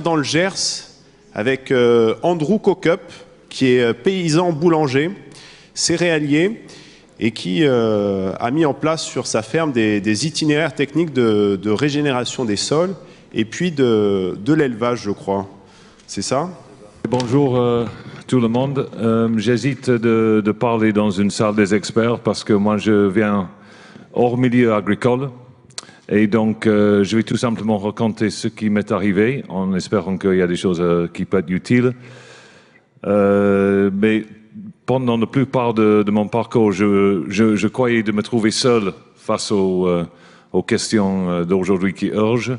dans le Gers avec euh, Andrew Cocup, qui est euh, paysan boulanger, céréalier, et qui euh, a mis en place sur sa ferme des, itinéraires techniques de, régénération des sols et puis de, l'élevage, je crois. C'est ça Bonjour tout le monde. J'hésite de, de, parler dans une salle des experts parce que moi je viens hors milieu agricole. Et donc, euh, je vais tout simplement raconter ce qui m'est arrivé, en espérant qu'il y a des choses euh, qui peuvent être utiles. Euh, mais pendant la plupart de, mon parcours, je, croyais de me trouver seul face aux, questions d'aujourd'hui qui urgent.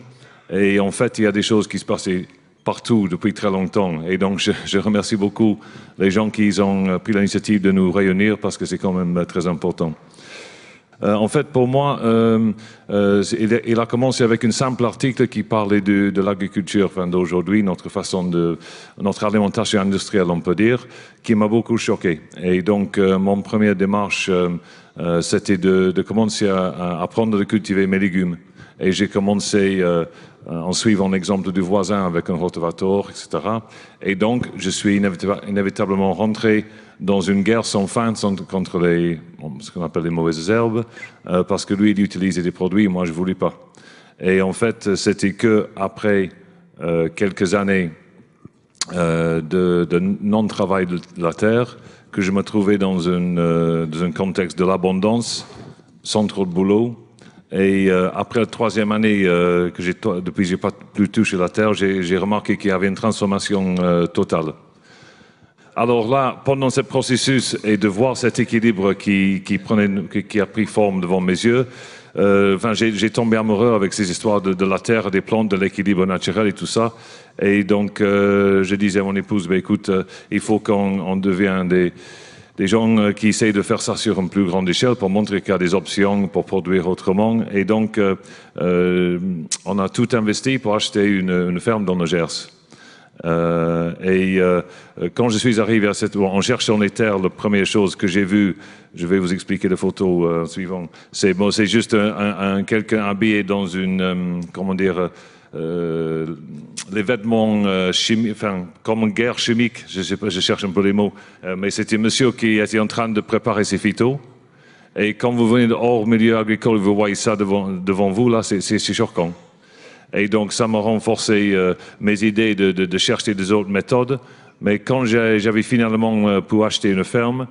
Et en fait, il y a des choses qui se passaient partout depuis très longtemps. Et donc, je, je remercie beaucoup les gens qui ont pris l'initiative de nous réunir parce que c'est quand même très important. Euh, en fait, pour moi, euh, euh, il, a commencé avec un simple article qui parlait de, l'agriculture enfin, d'aujourd'hui, notre façon de, notre alimentation industrielle, on peut dire, qui m'a beaucoup choqué. Et donc, mon première démarche, c'était de, commencer à, apprendre à cultiver mes légumes. Et j'ai commencé en suivant l'exemple du voisin avec un rotovator, etc. Et donc, je suis inévitablement rentré dans une guerre sans fin contre les, ce qu'on appelle les mauvaises herbes, euh, parce que lui, il utilisait des produits, moi, je ne voulais pas. Et en fait, c'était que après euh, quelques années euh, de, de non-travail de la terre que je me trouvais dans, une, un contexte de l'abondance, sans trop de boulot. Et après la troisième année, que j'ai, depuis que je n'ai pas plus touché la terre, j'ai, remarqué qu'il y avait une transformation totale. Alors là, pendant ce processus et de voir cet équilibre qui, a pris forme devant mes yeux, euh, j'ai tombé amoureux avec ces histoires de, la terre, des plantes, de l'équilibre naturel et tout ça. Et donc, euh, je disais à mon épouse, bah, écoute, euh, il faut qu'on devienne des, des gens qui essayent de faire ça sur une plus grande échelle pour montrer qu'il y a des options pour produire autrement. Et donc, on a tout investi pour acheter une, une ferme dans le Gers. Euh, et euh, quand je suis arrivé à cette, en cherchant les terres, la première chose que j'ai vue, je vais vous expliquer la photo euh, suivante. C'est c'est juste un, quelqu'un habillé dans une, comment dire, les vêtements chimiques, enfin, comme une guerre chimique. Je sais pas, je cherche un peu les mots, mais c'était un monsieur qui était en train de préparer ses phytos. Et quand vous venez de hors milieu agricole, vous voyez ça devant, devant vous, là, c'est choquant. Et donc, ça m'a renforcé euh, mes idées de, chercher des autres méthodes. Mais quand j'avais finalement euh, pu acheter une ferme,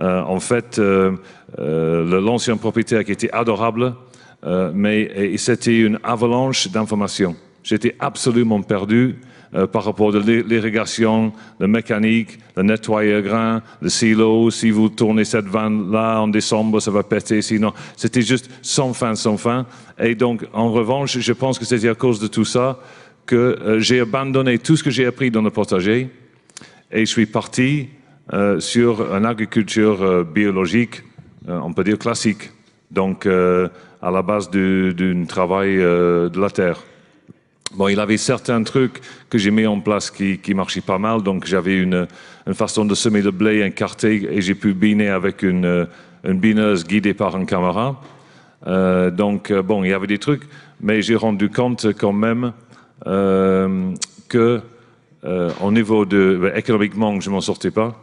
euh, en fait, l'ancien propriétaire qui était adorable, mais c'était une avalanche d'informations. J'étais absolument perdu. Euh, par rapport à l'irrigation, la mécanique, le nettoyeur grain, le silo. Si vous tournez cette vanne-là en décembre, ça va péter. Sinon, c'était juste sans fin, sans fin. Et donc, en revanche, je pense que c'est à cause de tout ça que euh, j'ai abandonné tout ce que j'ai appris dans le potager et je suis parti euh, sur une agriculture biologique, on peut dire classique. Donc, à la base d'un travail de la terre. Bon, il avait certains trucs que j'ai mis en place qui, marchaient pas mal. Donc, j'avais une, façon de semer de blé un quartier, et j'ai pu biner avec une, euh, bineuse guidée par un camarade. Euh, donc, euh, bon, il y avait des trucs, mais j'ai rendu compte quand même euh, que, au niveau de. Ben, économiquement, je m'en sortais pas.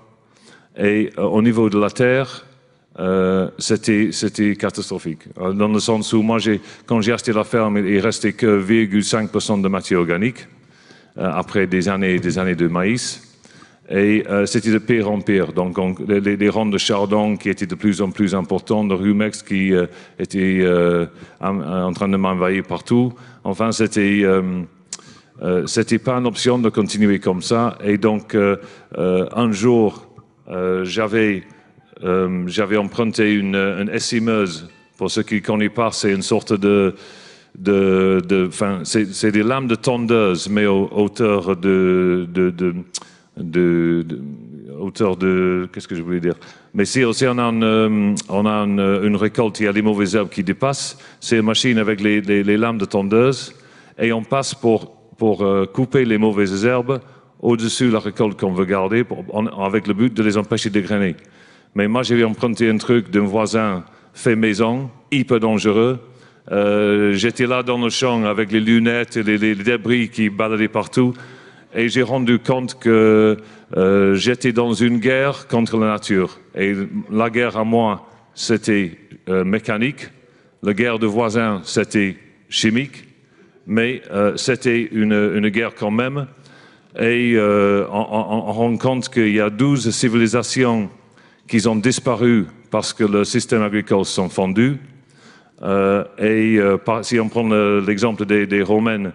Et au niveau de la terre, euh, c'était catastrophique. Euh, dans le sens où moi, quand j'ai acheté la ferme, il restait que 0,5% de matière organique euh, après des années et des années de maïs. Et c'était de pire en pire. Donc, les, ronds rangs de chardon qui étaient de plus en plus importants, de rumex qui étaient en train de m'envahir partout. Enfin, c'était c'était pas une option de continuer comme ça. Et donc, un jour, j'avais euh, j'avais emprunté une, une essimeuse. Pour ceux qui ne connaissent pas, c'est une sorte de. de, de c'est, des lames de tondeuse, mais au, hauteur de, hauteur de qu'est-ce que je voulais dire mais si aussi on a, euh, une, récolte il y a des mauvaises herbes qui dépassent c'est une machine avec les, lames de tondeuse et on passe pour euh, couper les mauvaises herbes au-dessus de la récolte qu'on veut garder avec le but de les empêcher de grainer mais moi, j'ai emprunté un truc d'un voisin fait maison, hyper dangereux. Euh, j'étais là dans le champ avec les lunettes et les, débris qui baladaient partout. Et j'ai rendu compte que euh, j'étais dans une guerre contre la nature. Et la guerre à moi, c'était euh, mécanique. La guerre de voisins, c'était chimique. Mais c'était une, guerre quand même. Et on, on rend compte qu'il y a 12 civilisations qui ont disparu parce que le système agricole s'est fondu. Euh, et euh, si on prend l'exemple des, des, Romains,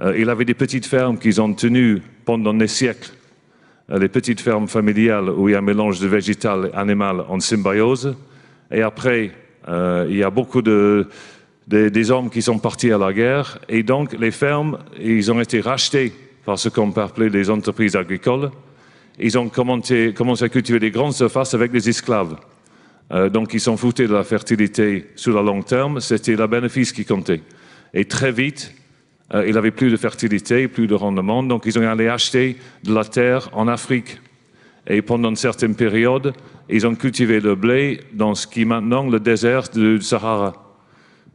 euh, il avait des petites fermes qu'ils ont tenues pendant des siècles, euh, des petites fermes familiales où il y a un mélange de végétal et animal en symbiose. Et après, il y a beaucoup de, des hommes qui sont partis à la guerre. Et donc, les fermes, ils ont été rachetées par ce qu'on peut appeler des entreprises agricoles ils ont commencé à cultiver des grandes surfaces avec des esclaves. Euh, donc ils s'en foutaient de la fertilité sur le long terme, c'était le bénéfice qui comptait. Et très vite, euh, il avait plus de fertilité, plus de rendement, donc ils ont allé acheter de la terre en Afrique. Et pendant une certaine période, ils ont cultivé le blé dans ce qui est maintenant le désert du Sahara.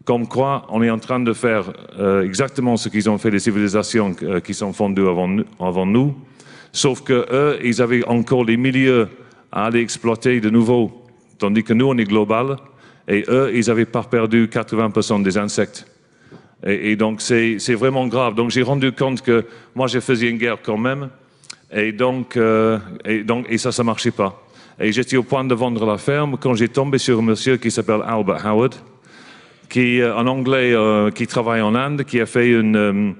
Comme quoi, on est en train de faire euh, exactement ce qu'ils ont fait les civilisations euh, qui sont fondées avant nous, Sauf que eux, ils avaient encore les milieux à aller exploiter de nouveau, tandis que nous, on est global, et eux, ils n'avaient pas perdu 80% des insectes. Et, donc, c'est vraiment grave. Donc, j'ai rendu compte que moi, je faisais une guerre quand même, et donc, euh, et donc et ça, ça ne marchait pas. Et j'étais au point de vendre la ferme quand j'ai tombé sur un monsieur qui s'appelle Albert Howard, qui, un euh, Anglais euh, qui travaille en Inde, qui a fait une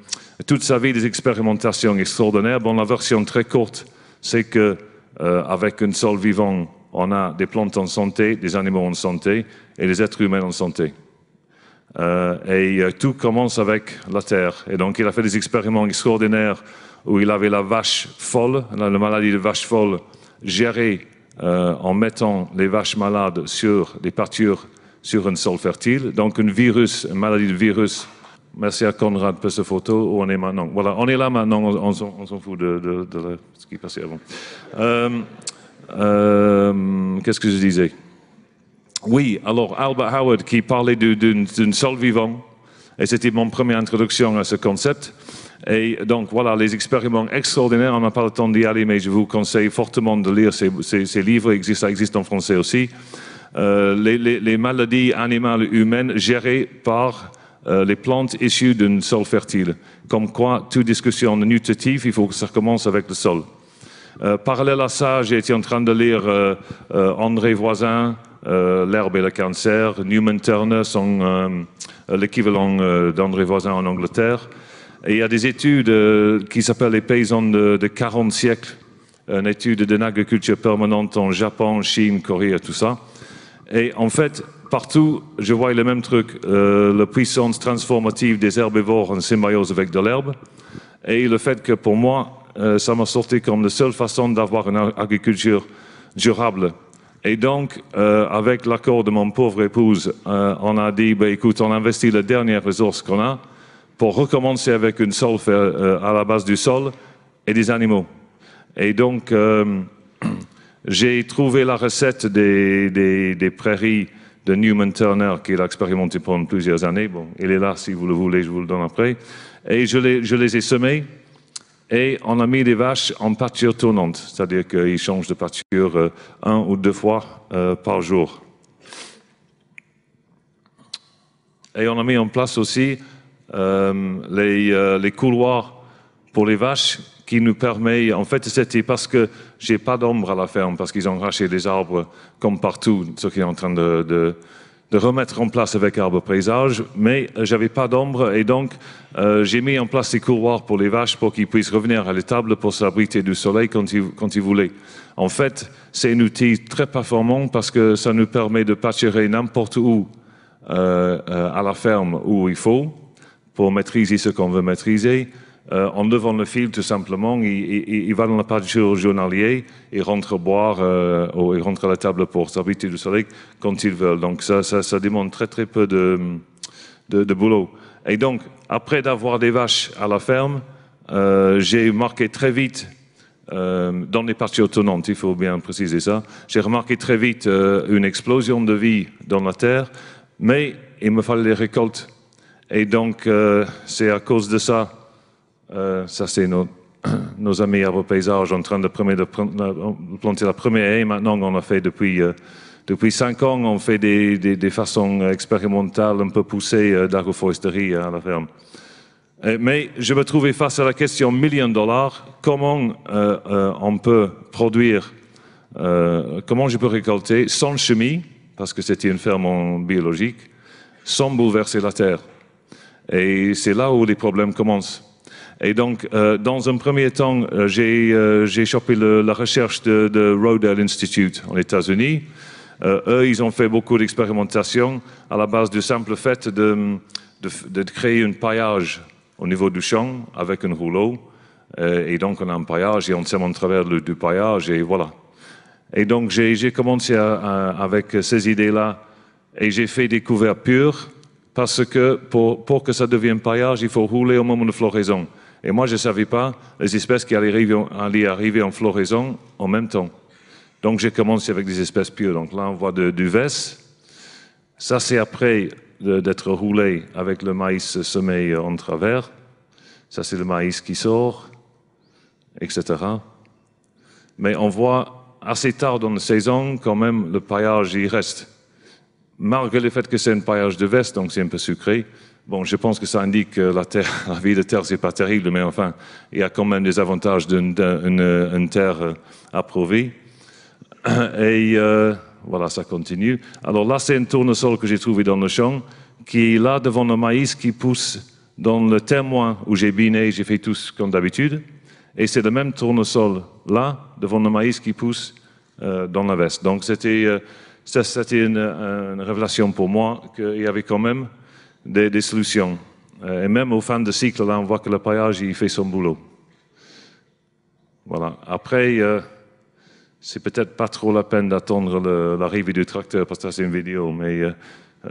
toute sa vie des expérimentations extraordinaires. Bon, la version très courte, c'est que euh, avec une sol vivant, on a des plantes en santé, des animaux en santé et des êtres humains en santé. Euh, et euh, tout commence avec la terre. Et donc, il a fait des expériments extraordinaires où il avait la vache folle, la, maladie de vache folle, gérée euh, en mettant les vaches malades sur des pâtures sur un sol fertile. Donc, un virus, une maladie de virus Merci à Conrad pour cette photo on est maintenant. Voilà, on est là maintenant, on, s'en fout de, ce qui passait avant. Euh, euh, qu'est-ce que je disais Oui, alors Albert Howard qui parlait d'une sol vivant, et c'était mon première introduction à ce concept. Et donc voilà, les expériments extraordinaires, on n'a pas le temps d'y aller, mais je vous conseille fortement de lire ces, livres, ça existe en français aussi. Euh, les, les maladies animales humaines gérées par euh, les plantes issues d'un sol fertile. Comme quoi, toute discussion nutritive, il faut que ça commence avec le sol. Euh, parallèle à ça, j'ai été en train de lire euh, euh, André Voisin, L'herbe et le cancer, Newman Turner sont l'équivalent d'André Voisin en Angleterre. Et il y a des études qui s'appellent les paysans de, 40 siècles une étude d'une agriculture permanente en Japon, Chine, Corée, tout ça. Et en fait, partout, je vois le même truc, euh, la puissance transformative des herbivores en symbiose avec de l'herbe, et le fait que pour moi, euh, ça m'a sorti comme la seule façon d'avoir une agriculture durable. Et donc, euh, avec l'accord de mon pauvre épouse, on a dit, ben, écoute, on investit les dernières ressources qu'on a pour recommencer avec une sol à la base du sol et des animaux. Et donc, j'ai trouvé la recette des prairies de Newman Turner, qu'il a expérimenté pendant plusieurs années. Bon, il est là, si vous le voulez, je vous le donne après. Et je les, ai semés. Et on a mis les vaches en pâture tournante, c'est-à-dire qu'ils changent de pâture euh, un ou deux fois euh, par jour. Et on a mis en place aussi euh, les couloirs pour les vaches qui nous permet, en fait, c'était parce que j'ai pas d'ombre à la ferme, parce qu'ils ont arraché des arbres comme partout, ce qui est en train de, de, remettre en place avec Arbre Paysage, mais euh, j'avais pas d'ombre et donc euh, j'ai mis en place des couloirs pour les vaches pour qu'ils puissent revenir à l'étable pour s'abriter du soleil quand ils, quand ils voulaient. En fait, c'est un outil très performant parce que ça nous permet de pâturer n'importe où euh, à la ferme où il faut pour maîtriser ce qu'on veut maîtriser euh, en levant le fil, tout simplement, il, va dans la pâture journalier et rentre boire, euh, il rentre à la table pour s'habiter du soleil quand ils veulent. Donc ça, ça, demande très très peu de, boulot. Et donc, après d'avoir des vaches à la ferme, euh, j'ai remarqué très vite dans les parties autonomes, il faut bien préciser ça, j'ai remarqué très vite une explosion de vie dans la terre, mais il me fallait les récoltes. Et donc, c'est à cause de ça euh, ça, c'est nos, nos, amis paysages en train de, planter la première haie. Maintenant, on a fait depuis, euh, depuis cinq ans, on fait des, des, façons expérimentales un peu poussées euh, d'agroforesterie hein, à la ferme. Mais je me trouvais face à la question million de dollars, comment on peut produire, comment je peux récolter sans chimie, parce que c'était une ferme en biologique, sans bouleverser la terre. Et c'est là où les problèmes commencent. Et donc, euh, dans un premier temps, euh, euh, j'ai chopé la recherche de, de Rodale Institute aux États-Unis. eux, ils ont fait beaucoup d'expérimentations à la base du simple fait de, créer un paillage au niveau du champ avec un rouleau. et donc, on a un paillage et on sème en travers le, du paillage et voilà. Et donc, j'ai commencé avec ces idées-là et j'ai fait des couverts purs parce que pour, pour que ça devienne paillage, il faut rouler au moment de floraison. Et moi, je ne savais pas les espèces qui allaient arriver, en floraison en même temps. Donc, j'ai commencé avec des espèces pures. Donc là, on voit du vesse. Ça, c'est après d'être roulé avec le maïs semé en travers. Ça, c'est le maïs qui sort, etc. Mais on voit assez tard dans la saison, quand même, le paillage y reste. Malgré le fait que c'est un paillage de veste, donc c'est un peu sucré, Bon, je pense que ça indique que la, terre, la vie de Terre, c'est pas terrible, mais enfin, il y a quand même des avantages d'une Terre euh, approuvée. Et euh, voilà, ça continue. Alors là, c'est un tournesol que j'ai trouvé dans le champ, qui est là devant le maïs qui pousse dans le témoin où j'ai biné, j'ai fait tout comme d'habitude. Et c'est le même tournesol là, devant le maïs qui pousse euh, dans la veste. Donc c'était une, révélation pour moi qu'il y avait quand même des, solutions. Euh, et même au fin de cycle, là, on voit que le paillage, il fait son boulot. Voilà. Après, euh, c'est peut-être pas trop la peine d'attendre l'arrivée du tracteur parce que c'est une vidéo, mais euh,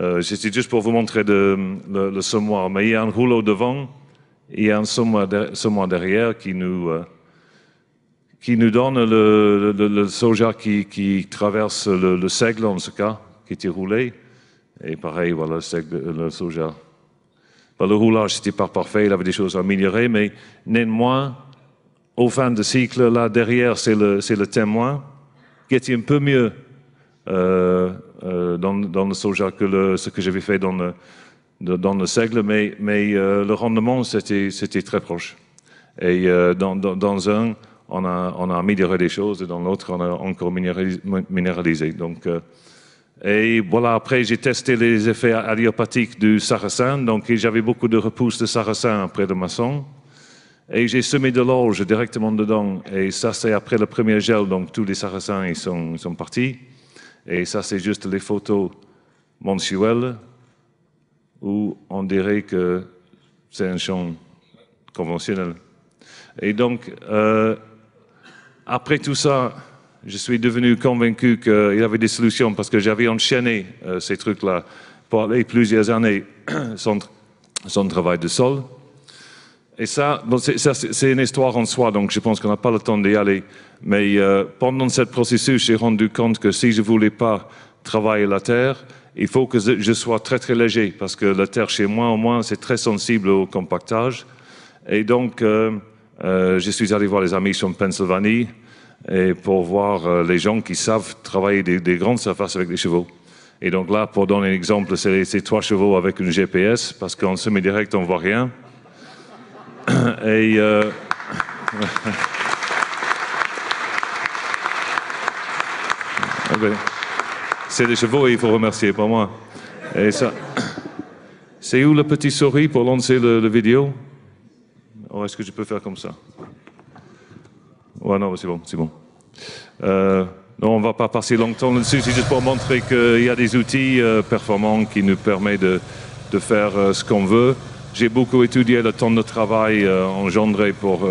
euh juste pour vous montrer le, semoir. Mais il y a un rouleau devant, il y a un semoir, derrière qui nous, qui nous donne le, soja qui, qui traverse le, seigle, en ce cas, qui était roulé. Et pareil, voilà, le, euh, soja. Bah, le roulage, c'était pas parfait, il avait des choses à améliorer, mais néanmoins, au fin de cycle, là derrière, c'est le, témoin qui était un peu mieux euh, euh, dans, le soja que ce que j'avais fait dans le, dans le seigle, mais, mais le rendement, c'était très proche. Et dans, un, on a, on a amélioré des choses, et dans l'autre, on a encore minéralisé. Donc, et voilà, après, j'ai testé les effets allopathiques du sarrasin, donc j'avais beaucoup de repousses de sarrasin après le maçon. Et j'ai semé de l'orge directement dedans. Et ça, c'est après le premier gel, donc tous les sarrasins ils sont, partis. Et ça, c'est juste les photos mensuelles où on dirait que c'est un champ conventionnel. Et donc, euh, après tout ça, je suis devenu convaincu qu'il avait des solutions parce que j'avais enchaîné euh, ces trucs-là pendant plusieurs années sans, travail de sol. Et ça, c'est une histoire en soi, donc je pense qu'on n'a pas le temps d'y aller. Mais euh, pendant ce processus, j'ai rendu compte que si je ne voulais pas travailler la terre, il faut que je sois très très léger, parce que la terre chez moi, au moins, c'est très sensible au compactage. Et donc, euh, je suis allé voir les amis en Pennsylvanie, et pour voir euh, les gens qui savent travailler des, grandes surfaces avec des chevaux. Et donc là, pour donner un exemple, c'est ces trois chevaux avec une GPS, parce qu'en semi-direct, on ne voit rien. Et... Euh, ah ben, c'est des chevaux et il faut remercier, pas moi. Et ça... C'est où le petit souris pour lancer la vidéo Ou Est-ce que je peux faire comme ça Ouais, non, c'est bon, c'est bon. Euh, non, on ne va pas passer longtemps là-dessus. C'est juste pour montrer qu'il y a des outils euh, performants qui nous permettent de, faire euh, ce qu'on veut. J'ai beaucoup étudié le temps de travail engendré pour,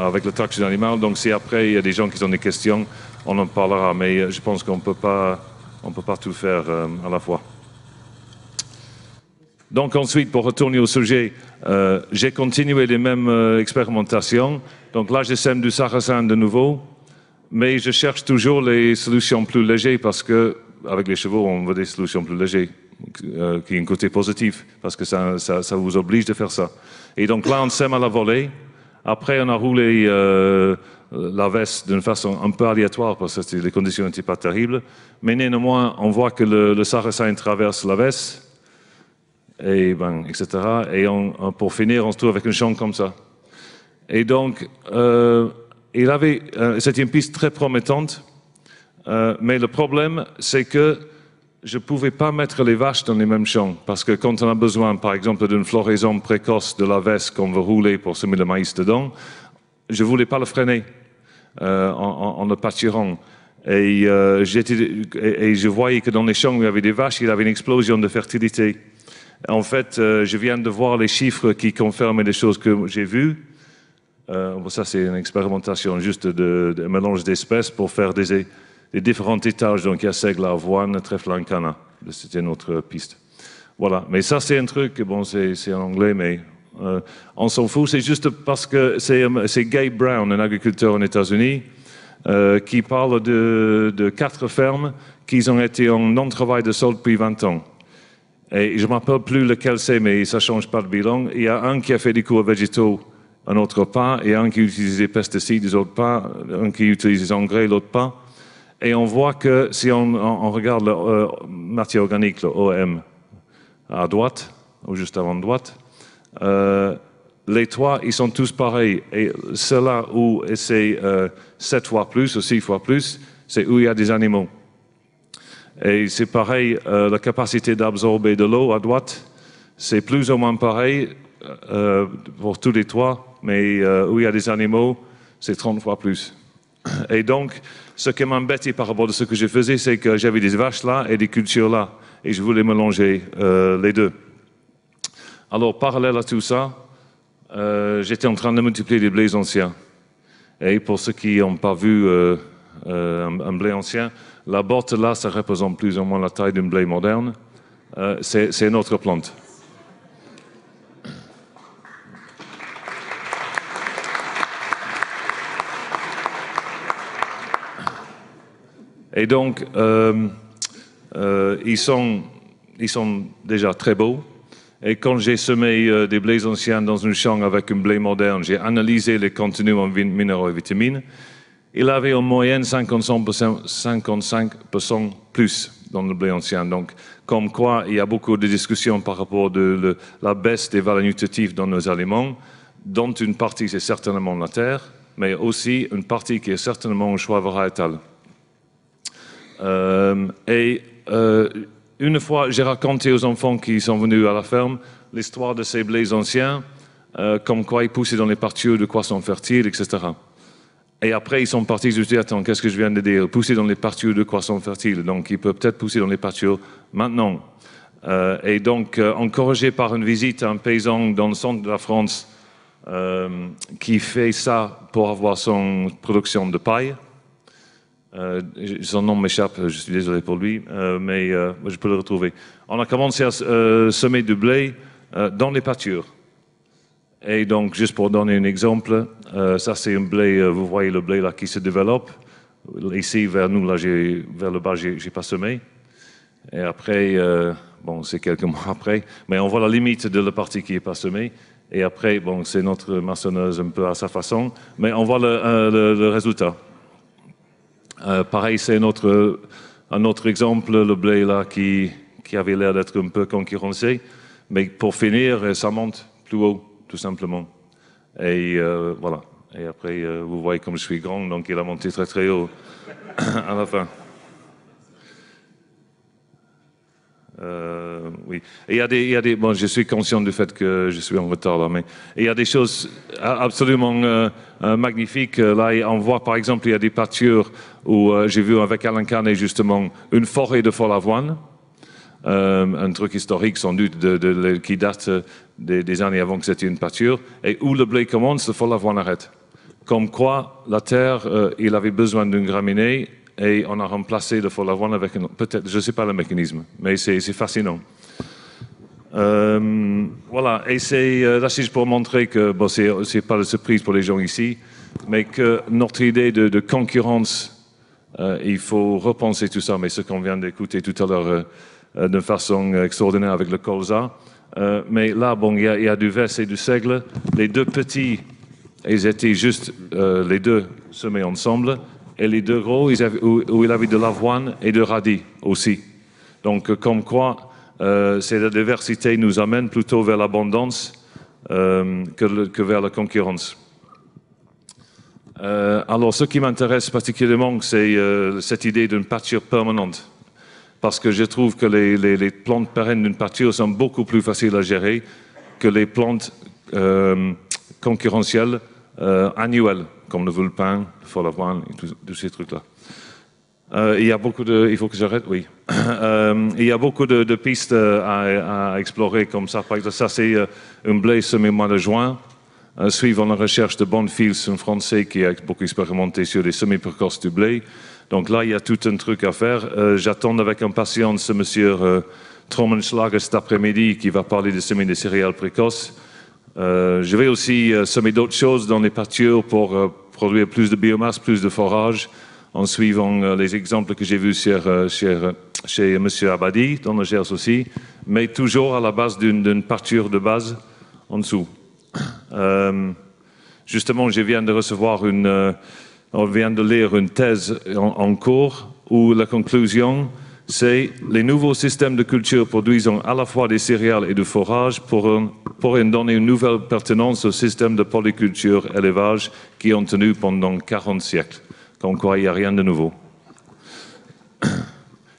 avec le traction animal. Donc, si après il y a des gens qui ont des questions, on en parlera. Mais je pense qu'on peut pas, ne peut pas tout faire à la fois. Donc, ensuite, pour retourner au sujet, j'ai continué les mêmes expérimentations. Donc là, sème du sarrasin de nouveau, mais je cherche toujours les solutions plus légères parce que avec les chevaux, on veut des solutions plus légères, euh, qui ont un côté positif, parce que ça, ça, vous oblige de faire ça. Et donc là, on sème à la volée. Après, on a roulé euh, la veste d'une façon un peu aléatoire, parce que les conditions n'étaient pas terribles. Mais néanmoins, on voit que le, le sarrasin traverse la veste, et ben, etc. Et pour finir, on se trouve avec une chambre comme ça. Et donc, c'était euh, euh, une piste très promettante, euh, mais le problème, c'est que je ne pouvais pas mettre les vaches dans les mêmes champs, parce que quand on a besoin, par exemple, d'une floraison précoce de la veste qu'on veut rouler pour semer le maïs dedans, je ne voulais pas le freiner en, le pâturant. Et, et, je voyais que dans les champs où il y avait des vaches, il y avait une explosion de fertilité. En fait, je viens de voir les chiffres qui confirment les choses que j'ai vues. Euh, ça, c'est une expérimentation juste de, mélange d'espèces pour faire des, différents étages. Donc, il y a seigle, avoine, trèfle, C'était notre piste. Voilà. Mais ça, c'est un truc, bon, c'est en anglais, mais euh, on s'en fout. C'est juste parce que c'est Gay Brown, un agriculteur aux États-Unis, euh, qui parle de, quatre fermes qui ont été en non-travail de sol depuis 20 ans. Et je ne m'appelle plus lequel c'est, mais ça ne change pas de bilan. Il y a un qui a fait des cours végétaux un autre pas, et un qui utilise des pesticides, les autres pas, un qui utilise des engrais, l'autre pas. Et on voit que si on, regarde la euh, matière organique, le OM, à droite, ou juste avant droite, euh, les toits, ils sont tous pareils. Et cela où c'est euh, 7 fois plus ou 6 fois plus, c'est où il y a des animaux. Et c'est pareil, euh, la capacité d'absorber de l'eau à droite, c'est plus ou moins pareil pour tous les trois mais où il y a des animaux, c'est 30 fois plus. Et donc, ce qui m'embêtait par rapport à ce que je faisais, c'est que j'avais des vaches là et des cultures là, et je voulais mélanger euh, les deux. Alors, parallèle à tout ça, euh, j'étais en train de multiplier des blés anciens. Et pour ceux qui n'ont pas vu euh, un, un, blé ancien, la botte là, ça représente plus ou moins la taille d'un blé moderne. c'est notre plante. Et donc, euh, euh, ils, sont, ils sont déjà très beaux. Et quand j'ai semé euh, des blés anciens dans une champ avec un blé moderne, j'ai analysé les contenus en minéraux et vitamines. Il avait en moyenne 55%, 55 plus dans le blé ancien. Donc, comme quoi, il y a beaucoup de discussions par rapport à la baisse des valeurs nutritives dans nos aliments, dont une partie, c'est certainement la terre, mais aussi une partie qui est certainement un choix variétal. Euh, et euh, une fois, j'ai raconté aux enfants qui sont venus à la ferme l'histoire de ces blés anciens, euh, comme quoi ils poussaient dans les pâtures de sont fertiles, etc. Et après, ils sont partis, je me suis dit, attends, qu'est-ce que je viens de dire Pousser dans les pâtures de sont fertiles. Donc, ils peuvent peut-être pousser dans les pâtures maintenant. et donc, encouragé par une visite à un paysan dans le centre de la France qui fait ça pour avoir son production de paille, euh, son nom m'échappe, je suis désolé pour lui, euh, mais euh, je peux le retrouver. On a commencé à semer du blé dans les pâtures. Et donc, juste pour donner un exemple, ça c'est un blé, vous voyez le blé là qui se développe. Ici, vers nous, là, vers le bas, n'ai pas semé. Et après, bon, c'est quelques mois après, mais on voit la limite de la partie qui n'est pas semée. Et après, bon, c'est notre maçonneuse un peu à sa façon, mais on voit le résultat. Euh, pareil, c'est notre, un autre exemple, le blé là, qui, qui avait l'air d'être un peu concurrencé. Mais pour finir, euh, ça monte plus haut, tout simplement. Et euh, voilà. Et après, vous voyez comme je suis grand, donc il a monté très très haut à la fin. Euh, oui. il y a des, je suis conscient du fait que je suis en retard mais il y a des choses absolument euh, euh, magnifiques. Là, on voit par exemple, il y a des pâtures où j'ai vu avec Alain Carnet justement une forêt de folle avoine. un truc historique sans doute qui date des, années avant que c'était une pâture, et où le blé commence, le folle avoine arrête. Comme quoi, la terre, il avait besoin d'une graminée et on a remplacé le folle avoine avec un... Peut-être, je ne sais pas le mécanisme, mais c'est fascinant. Euh, voilà, et c'est euh, là pour montrer que bon, c'est n'est pas de surprise pour les gens ici, mais que notre idée de, concurrence, euh, il faut repenser tout ça. Mais ce qu'on vient d'écouter tout à l'heure de façon extraordinaire avec le colza, mais là bon, il y, a, du vers et du seigle. Les deux petits, ils étaient juste les deux semés ensemble, et les deux gros, ils avaient, où, il avait de l'avoine et de radis aussi. Donc comme quoi euh, c'est la diversité nous amène plutôt vers l'abondance euh, que, vers la concurrence. Euh, alors, ce qui m'intéresse particulièrement, c'est cette idée d'une pâture permanente. Parce que je trouve que les, plantes pérennes d'une pâture sont beaucoup plus faciles à gérer que les plantes concurrentielles annuelles, comme le vulpin, le fol et tous ces trucs-là. Euh, il y a beaucoup de, il faut que j'arrête, oui. Euh, il y a beaucoup de, pistes euh, à, explorer comme ça. Par exemple, ça c'est un blé semé mois de juin. suivant la recherche de Bonfils, un Français qui a beaucoup expérimenté sur les semis précoces du blé. Donc là, il y a tout un truc à faire. J'attends avec impatience ce Monsieur Trommenschlager cet après-midi qui va parler des semis des céréales précoces. je vais aussi semer d'autres choses dans les pâtures pour produire plus de biomasse, plus de forage en suivant euh, les exemples que j'ai vus euh, euh, chez M. Abadi, dans le Gers aussi, mais toujours à la base d'une parture de base en dessous. justement, je viens de recevoir une, vient de lire une thèse en, cours où la conclusion, c'est les nouveaux systèmes de culture produisant à la fois des céréales et du forage pour, donner une nouvelle pertinence au système de polyculture élevage qui ont tenu pendant 40 siècles comme croit il n'y a rien de nouveau.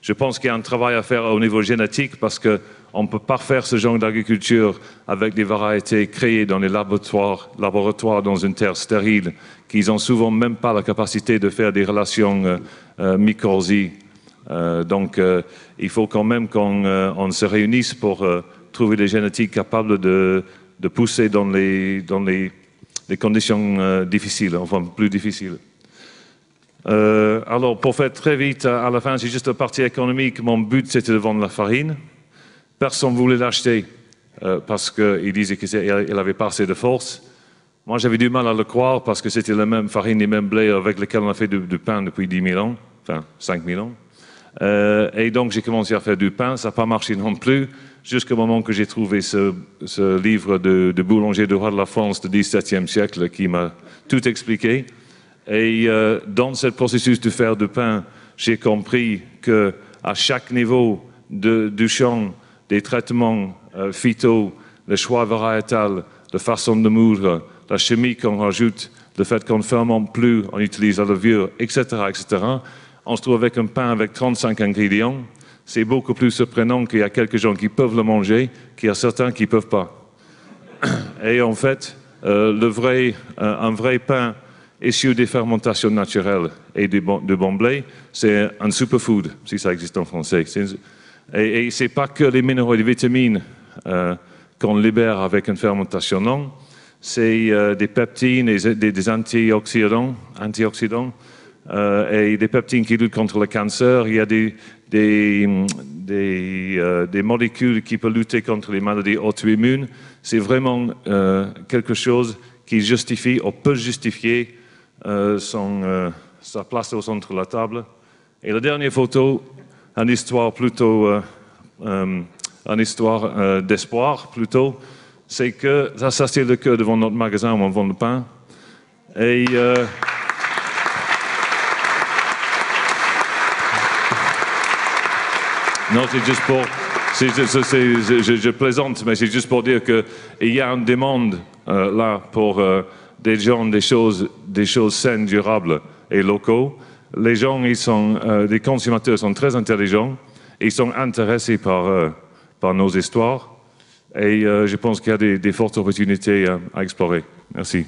Je pense qu'il y a un travail à faire au niveau génétique parce qu'on ne peut pas faire ce genre d'agriculture avec des variétés créées dans les laboratoires, laboratoires dans une terre stérile, qu'ils n'ont souvent même pas la capacité de faire des relations euh, euh, euh donc euh, il faut quand même qu'on se réunisse pour trouver des génétiques capables de, pousser dans les, dans les conditions difficiles, enfin plus difficiles. Euh, alors, pour faire très vite, à la fin, c'est juste la partie économique. Mon but, c'était de vendre la farine. Personne ne voulait l'acheter euh, parce qu'il disait qu'il avait pas assez de force. Moi, j'avais du mal à le croire parce que c'était la même farine, les mêmes blés avec lesquels on a fait du, pain depuis 10 000 ans, enfin 5 000 ans. Euh, et donc, j'ai commencé à faire du pain. Ça n'a pas marché non plus jusqu'au moment que j'ai trouvé ce, livre de, de, boulanger de roi de la France du XVIIe siècle qui m'a tout expliqué. Et euh, dans ce processus de faire du pain, j'ai compris que à chaque niveau du champ des traitements euh, phyto, le choix variétal, la façon de moudre, la chimie qu'on rajoute, le fait qu'on ne fermente plus, on utilise la levure, etc., etc., on se trouve avec un pain avec 35 ingrédients. C'est beaucoup plus surprenant qu'il y a quelques gens qui peuvent le manger qu'il y a certains qui ne peuvent pas. Et en fait, euh, le vrai, un vrai pain et sur des fermentations naturelles et de, bon, de bon blé, c'est un superfood, si ça existe en français. et, et ce n'est pas que les minéraux et les vitamines euh, qu'on libère avec une fermentation, non. C'est euh, des peptines et des, antioxydants, antioxydants euh, et des peptines qui luttent contre le cancer. Il y a des, des, molécules qui peuvent lutter contre les maladies auto-immunes. C'est vraiment quelque chose qui justifie ou peut justifier sa place au centre de la table. Et la dernière photo, une histoire plutôt, une eh, ehm, histoire eh, d'espoir plutôt, c'est que ça, c'est le cœur devant notre magasin où on vend le pain. Et eh, non, c'est juste pour, je, plaisante, mais c'est juste pour dire qu'il y a une demande là pour des gens des choses, des choses saines, durables et locaux. Les gens, ils sont, euh, les consommateurs sont très intelligents, ils sont intéressés par, euh, par nos histoires et euh, je pense qu'il y a des, des fortes opportunités à explorer. Merci.